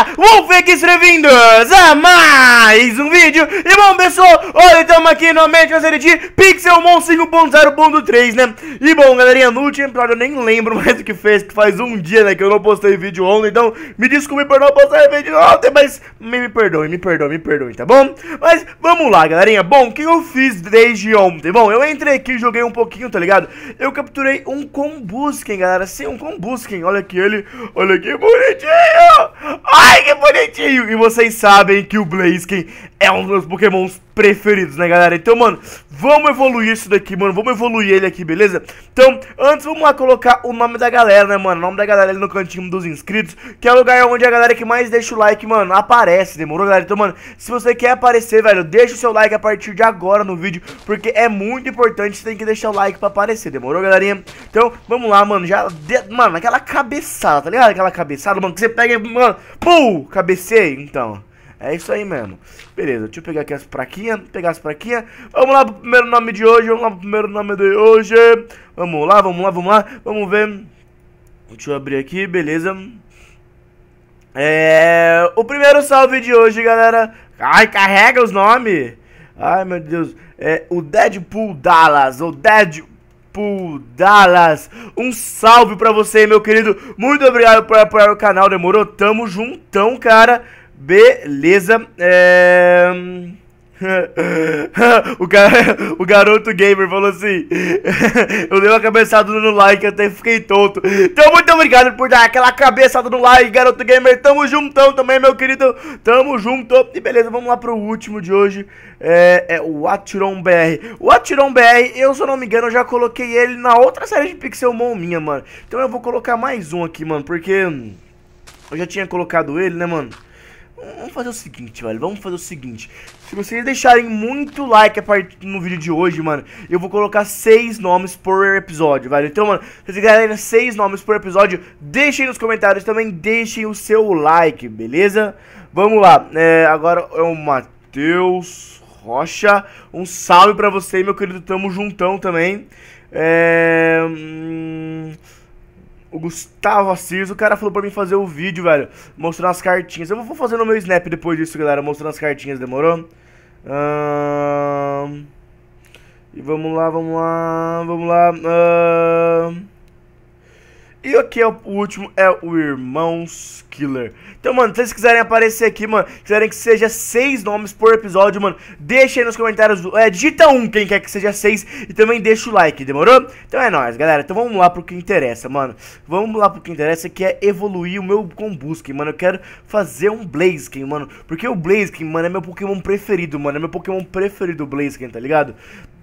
Olá, Wolfex bem-vindos a mais mais um vídeo. E bom, pessoal, olha, estamos aqui novamente na série de Pixelmon 5.0.3, né? E bom, galerinha, no último episódio eu nem lembro mais o que fez, que faz um dia, né, que eu não postei vídeo ontem. Então, me desculpe por não postar vídeo ontem, mas me, me perdoe, me perdoe, me perdoe, tá bom? Mas vamos lá, galerinha. Bom, o que eu fiz desde ontem? Bom, eu entrei aqui, joguei um pouquinho, tá ligado? Eu capturei um Combusken, galera. Sim, um Combusken. Olha aqui ele, olha que bonitinho. Ai, que bonitinho. E vocês sabem que o blaze é um dos meus pokémons preferidos, né, galera? Então, mano, vamos evoluir isso daqui, mano. Vamos evoluir ele aqui, beleza? Então, antes, vamos lá colocar o nome da galera, né, mano? O nome da galera ali no cantinho dos inscritos, que é o lugar onde a galera que mais deixa o like, mano, aparece, demorou, galera? Então, mano, se você quer aparecer, velho, deixa o seu like a partir de agora no vídeo, porque é muito importante, você tem que deixar o like pra aparecer, demorou, galerinha? Então, vamos lá, mano, já... De... Mano, aquela cabeçada, tá ligado? Aquela cabeçada, mano, que você pega e, mano, pum, cabecei, então... É isso aí mesmo. Beleza, deixa eu pegar aqui as praquinhas. Pegar as praquinhas. Vamos lá pro primeiro nome de hoje. Vamos lá pro primeiro nome de hoje. Vamos lá, vamos lá, vamos lá. Vamos ver. Deixa eu abrir aqui, beleza. É. O primeiro salve de hoje, galera. Ai, carrega os nomes. Ai, meu Deus. É o Deadpool Dallas. O Deadpool. Dallas. Um salve para você, meu querido. Muito obrigado por apoiar o canal, demorou? Tamo juntão, cara. Beleza. É... o, gar... o garoto gamer falou assim: Eu dei uma cabeçada no like, até fiquei tonto. Então, muito obrigado por dar aquela cabeçada no like, garoto gamer. Tamo juntão também, meu querido. Tamo junto. E beleza, vamos lá pro último de hoje: É, é o Atiron BR. O Atiron BR, eu se eu não me engano, eu já coloquei ele na outra série de Pixelmon minha, mano. Então, eu vou colocar mais um aqui, mano, porque eu já tinha colocado ele, né, mano. É, vamos fazer o seguinte, velho. Vamos fazer o seguinte. Se vocês deixarem muito like a no vídeo de hoje, mano, eu vou colocar seis nomes por episódio, velho. Então, mano, se vocês quiserem seis nomes por episódio, deixem nos comentários também, deixem o seu like, beleza? Vamos lá. É, agora é o Matheus Rocha. Um salve pra você, meu querido. Tamo juntão também. É... Hum o Gustavo Assis, o cara falou pra mim fazer o vídeo, velho, mostrando as cartinhas. Eu vou fazer no meu Snap depois disso, galera, mostrando as cartinhas, demorou? E vamos lá, vamos lá, vamos lá. Ahn... E aqui é o último, é o Irmãos Killer. Então, mano, se vocês quiserem aparecer aqui, mano, quiserem que seja seis nomes por episódio, mano, deixa aí nos comentários, é, digita um quem quer que seja seis e também deixa o like, demorou? Então é nóis, galera. Então vamos lá pro que interessa, mano. Vamos lá pro que interessa, que é evoluir o meu Combusken, mano. Eu quero fazer um Blaziken, mano, porque o Blaziken, mano, é meu Pokémon preferido, mano, é meu Pokémon preferido, o Blaziken, tá ligado?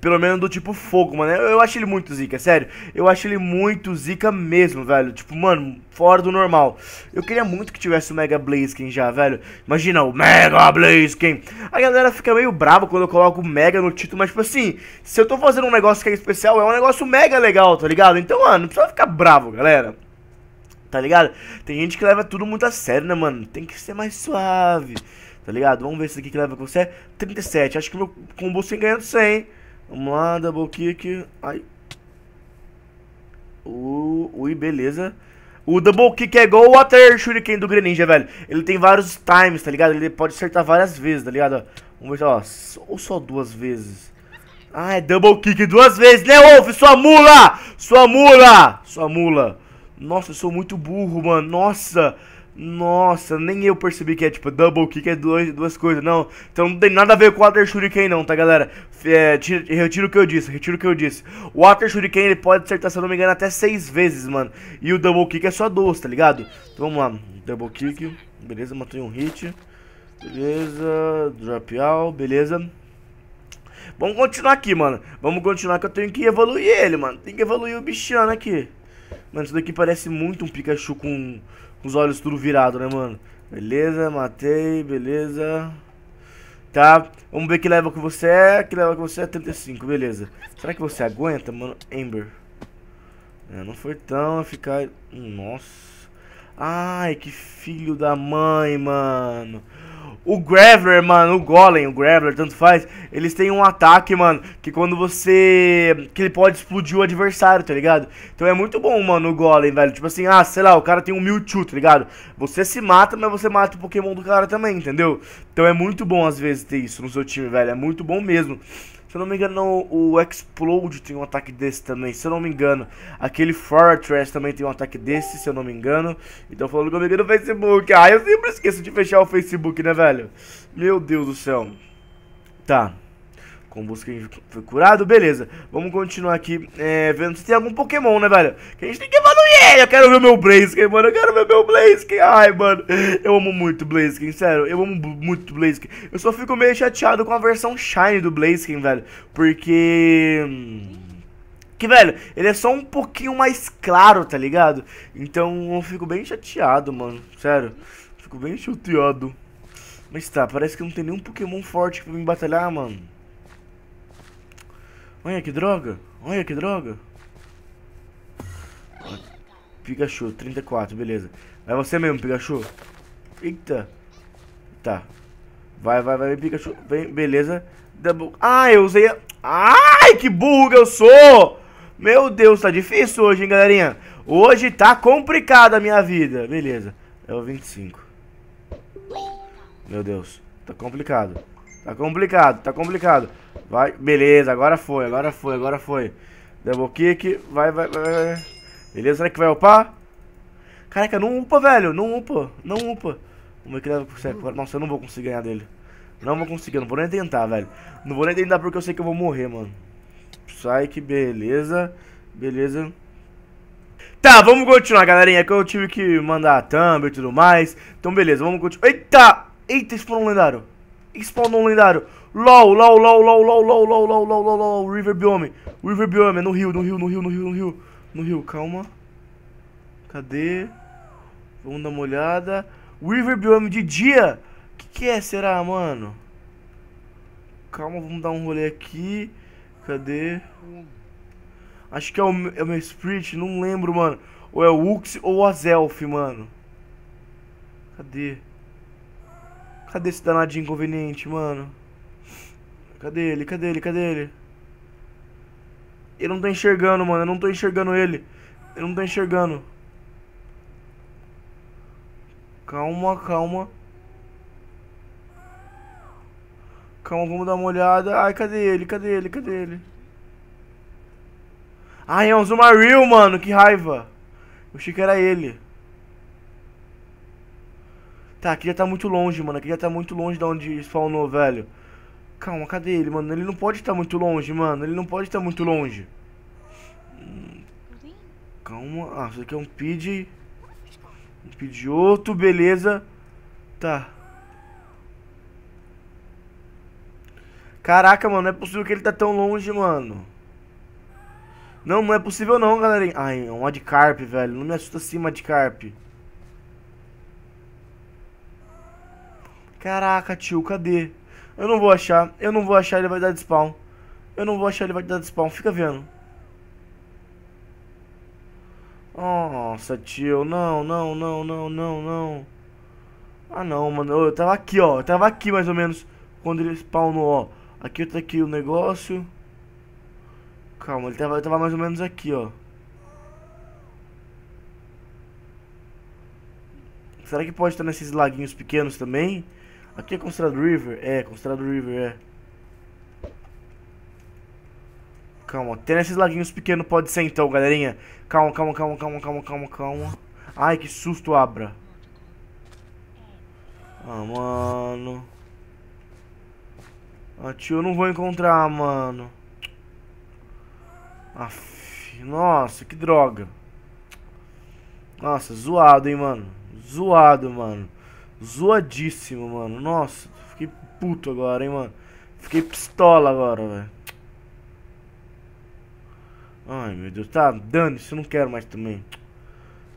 Pelo menos do tipo fogo, mano. Eu, eu acho ele muito zica, sério. Eu acho ele muito zica mesmo, velho. Tipo, mano, fora do normal. Eu queria muito muito que tivesse o Mega Blaziken já, velho. Imagina o Mega Blaziken. A galera fica meio brava quando eu coloco Mega no título, mas tipo assim, se eu tô fazendo um negócio que é especial, é um negócio mega legal, tá ligado? Então, mano, não precisa ficar bravo, galera tá ligado? Tem gente que leva tudo muito a sério, né, mano? Tem que ser mais suave, tá ligado? Vamos ver se aqui que leva com você. É 37, acho que meu combo sem ganhando 100. Vamos lá, double kick. Ai. Uh, ui, beleza. O double kick é igual o Water Shuriken do Greninja, velho. Ele tem vários times, tá ligado? Ele pode acertar várias vezes, tá ligado? Vamos ver, ó. Ou só duas vezes. Ah, é double kick duas vezes, né, Wolf? Sua mula! Sua mula! Sua mula! Nossa, eu sou muito burro, mano. Nossa! Nossa, nem eu percebi que é tipo double kick, é duas, duas coisas, não. Então não tem nada a ver com o Water Shuriken, não, tá galera? É, tira, retiro o que eu disse, retiro o que eu disse. O Water Shuriken ele pode acertar, se eu não me engano, até seis vezes, mano. E o double kick é só duas, tá ligado? Então vamos lá, double kick, beleza, matei um hit. Beleza, drop out, beleza. Vamos continuar aqui, mano. Vamos continuar que eu tenho que evoluir ele, mano. Tem que evoluir o bichano aqui. Mano, isso daqui parece muito um Pikachu com com os olhos tudo virado, né, mano? Beleza, matei, beleza. Tá, vamos ver que leva que você é. Que leva que você é 35, beleza. Será que você aguenta, mano? Amber. É, não foi tão ficar Nossa. Ai, que filho da mãe, mano. O Graveler, mano, o Golem, o Graveler, tanto faz, eles têm um ataque, mano, que quando você. que ele pode explodir o adversário, tá ligado? Então é muito bom, mano, o Golem, velho. Tipo assim, ah, sei lá, o cara tem um Mewtwo, tá ligado? Você se mata, mas você mata o Pokémon do cara também, entendeu? Então é muito bom, às vezes, ter isso no seu time, velho. É muito bom mesmo eu não me engano, o Explode tem um ataque desse também, se eu não me engano. Aquele Fortress também tem um ataque desse, se eu não me engano. Então falando comigo me no Facebook. Ah, eu sempre esqueço de fechar o Facebook, né, velho? Meu Deus do céu. Tá. Como você foi curado, beleza. Vamos continuar aqui é, vendo se tem algum Pokémon, né, velho? Que a gente tem que evoluir. Eu quero ver meu Blaziken, mano. Eu quero ver meu Blaziken. Ai, mano. Eu amo muito Blaziken, sério. Eu amo muito Blaziken. Eu só fico meio chateado com a versão Shine do Blaziken, velho. Porque... Que, velho, ele é só um pouquinho mais claro, tá ligado? Então eu fico bem chateado, mano. Sério. Fico bem chateado. Mas tá, parece que não tem nenhum Pokémon forte pra me batalhar, mano. Olha que droga. Olha que droga. Pikachu, 34, beleza. É você mesmo, Pikachu. Eita. Tá. Vai, vai, vai, Pikachu. Vem, beleza. Double... Ah, eu usei a... Ai, que burro que eu sou! Meu Deus, tá difícil hoje, hein, galerinha? Hoje tá complicada a minha vida. Beleza. É o 25. Meu Deus. Tá complicado. Tá complicado, tá complicado. Vai, beleza, agora foi, agora foi, agora foi. Double kick, vai, vai, vai. Beleza, será que vai upar? Caraca, não upa, velho, não upa, não upa. Vamos ver que consegue. Nossa, eu não vou conseguir ganhar dele. Não vou conseguir, não vou nem tentar, velho. Não vou nem tentar porque eu sei que eu vou morrer, mano. Sai que beleza, beleza. Tá, vamos continuar, galerinha, que eu tive que mandar a thumb e tudo mais. Então, beleza, vamos continuar. Eita! Eita, explorou um lendário spawnou um lendário. LOL, LOL, LOL, LOL, LOL, LOL, LOL, LOL, LOL, LOL, LOL, River Biome. River Biome, no rio, no rio, no rio, no rio, no rio. No rio, calma. Cadê? Vamos dar uma olhada. River Biome de dia. Que que é, será, mano? Calma, vamos dar um rolê aqui. Cadê? Acho que é o, é o meu Spirit, não lembro, mano. Ou é o Ux ou o Azelf, mano. Cadê? Cadê esse danadinho inconveniente, mano? Cadê ele? Cadê ele? Cadê ele? Eu não tô enxergando, mano. Eu não tô enxergando ele. Eu não tô enxergando. Calma, calma. Calma, vamos dar uma olhada. Ai, cadê ele? Cadê ele? Cadê ele? Ai, é um Zuma mano. Que raiva. Eu achei que era ele. Tá, aqui já tá muito longe, mano. Aqui já tá muito longe de onde spawnou, velho. Calma, cadê ele, mano? Ele não pode estar tá muito longe, mano. Ele não pode estar tá muito longe. Calma. Ah, isso aqui é um PID. Um PID outro, beleza. Tá. Caraca, mano, não é possível que ele tá tão longe, mano. Não, não é possível não, galerinha. Ai, é um Adcarp, velho. Não me assusta assim, Adcarp. Caraca, tio, cadê? Eu não vou achar, eu não vou achar, ele vai dar de spawn. Eu não vou achar, ele vai dar de spawn, fica vendo. Nossa, tio, não, não, não, não, não, não. Ah, não, mano, eu tava aqui, ó, eu tava aqui mais ou menos quando ele spawnou, ó. Aqui tá aqui o negócio. Calma, ele tava, tava mais ou menos aqui, ó. Será que pode estar nesses laguinhos pequenos também? Aqui é considerado river? É, considerado river, é. Calma, até nesses laguinhos pequenos pode ser então, galerinha. Calma, calma, calma, calma, calma, calma, calma. Ai, que susto, Abra. Ah, mano. Ah, tio, eu não vou encontrar, mano. Aff, nossa, que droga. Nossa, zoado, hein, mano. Zoado, mano. Zoadíssimo, mano. Nossa, fiquei puto agora, hein, mano. Fiquei pistola agora, velho. Ai, meu Deus. Tá, dando, isso eu não quero mais também.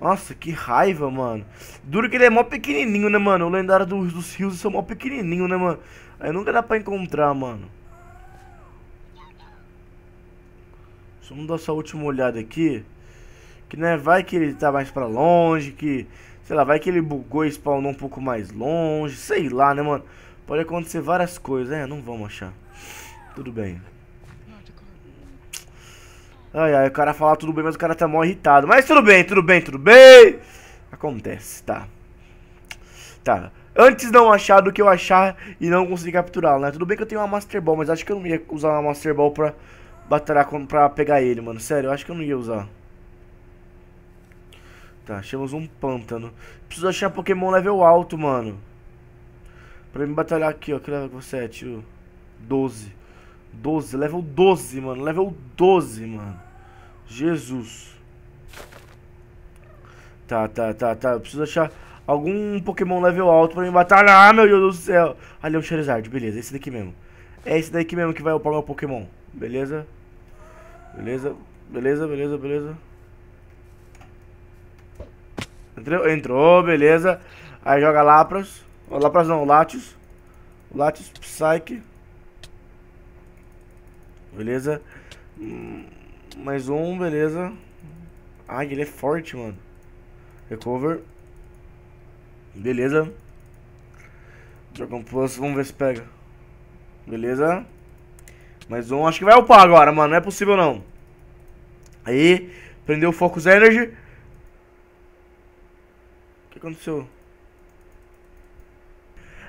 Nossa, que raiva, mano. Duro que ele é mó pequenininho, né, mano? O lendário dos, dos rios são mó pequenininho, né, mano? Aí nunca dá pra encontrar, mano. Vamos dar só última olhada aqui. Que, né, vai que ele tá mais pra longe, que Sei lá, vai que ele bugou e spawnou um pouco mais longe. Sei lá, né, mano? Pode acontecer várias coisas. É, não vamos achar. Tudo bem. Ai, ai, o cara fala tudo bem, mas o cara tá mó irritado. Mas tudo bem, tudo bem, tudo bem. Acontece, tá. Tá. Antes não achar do que eu achar e não conseguir capturá-lo, né? Tudo bem que eu tenho uma Master Ball, mas acho que eu não ia usar uma Master Ball pra batalhar pra pegar ele, mano. Sério, eu acho que eu não ia usar. Tá, achamos um pântano. Preciso achar Pokémon level alto, mano. Pra me batalhar aqui, ó. Que level você é, tio? 12. 12, level 12, mano. Level 12, mano. Jesus. Tá, tá, tá, tá. preciso achar algum Pokémon level alto pra me batalhar, ah, meu Deus do céu. Ali é o Charizard, beleza. É esse daqui mesmo. É esse daqui mesmo que vai upar meu Pokémon. Beleza? Beleza, beleza, beleza, beleza. Entrou, entrou beleza. Aí joga Lapras. Ou Lapras não, Latios. Latios, Psyche. Beleza. Hum, mais um, beleza. Ai, ele é forte, mano. Recover. Beleza. Dragon Plus, vamos ver se pega. Beleza. Mais um, acho que vai upar agora, mano. Não é possível não. Aí, prendeu o Focus Energy que aconteceu?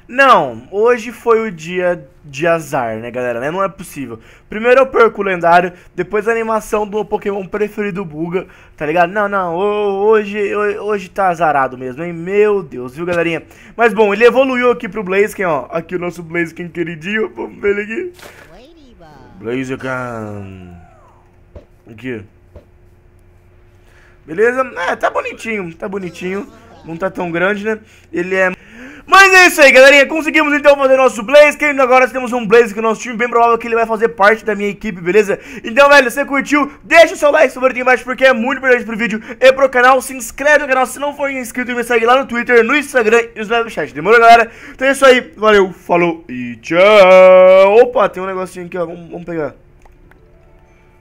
Não, hoje foi o dia de azar, né, galera? Né? Não é possível. Primeiro eu perco o lendário, depois a animação do Pokémon preferido buga, tá ligado? Não, não, hoje, hoje tá azarado mesmo, hein? Meu Deus, viu, galerinha? Mas bom, ele evoluiu aqui pro Blaziken, ó. Aqui o nosso Blaziken queridinho, vamos ver ele aqui. Blaziken. Aqui. Beleza? É, tá bonitinho, tá bonitinho não tá tão grande, né? Ele é... Mas é isso aí, galerinha. Conseguimos então fazer nosso Blaze. Que agora temos um Blaze com o nosso time. Bem provável que ele vai fazer parte da minha equipe, beleza? Então, velho, você curtiu? Deixa o seu like, seu aqui embaixo, porque é muito importante pro vídeo e pro canal. Se inscreve no canal se não for inscrito me segue lá no Twitter, no Instagram e no chat, Demorou, galera? Então é isso aí. Valeu, falou e tchau. Opa, tem um negocinho aqui, ó. Vamos, vamos pegar.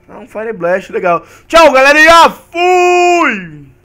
Ah, um Fire Blast, legal. Tchau, galerinha. Fui!